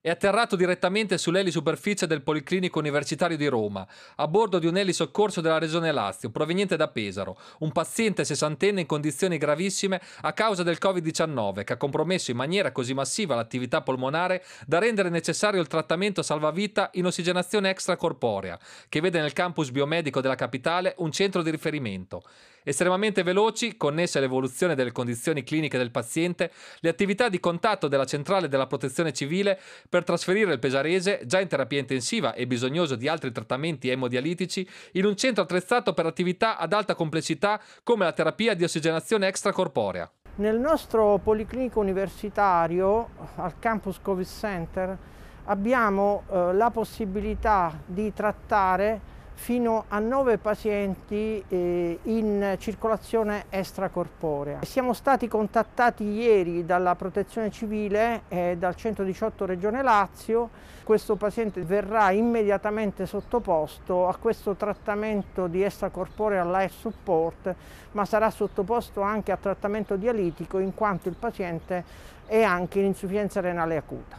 È atterrato direttamente sull'elisuperficie del Policlinico Universitario di Roma, a bordo di un elisoccorso della Regione Lazio, proveniente da Pesaro, un paziente sessantenne in condizioni gravissime a causa del Covid-19, che ha compromesso in maniera così massiva l'attività polmonare da rendere necessario il trattamento salvavita in ossigenazione extracorporea, che vede nel campus biomedico della capitale un centro di riferimento. Estremamente veloci, connesse all'evoluzione delle condizioni cliniche del paziente, le attività di contatto della centrale della protezione civile per trasferire il pesarese, già in terapia intensiva e bisognoso di altri trattamenti emodialitici, in un centro attrezzato per attività ad alta complessità come la terapia di ossigenazione extracorporea. Nel nostro policlinico universitario, al campus Covid Center, abbiamo eh, la possibilità di trattare fino a 9 pazienti eh, in circolazione extracorporea. Siamo stati contattati ieri dalla Protezione Civile e eh, dal 118 Regione Lazio. Questo paziente verrà immediatamente sottoposto a questo trattamento di extracorporea life support, ma sarà sottoposto anche a trattamento dialitico in quanto il paziente è anche in insufficienza renale acuta.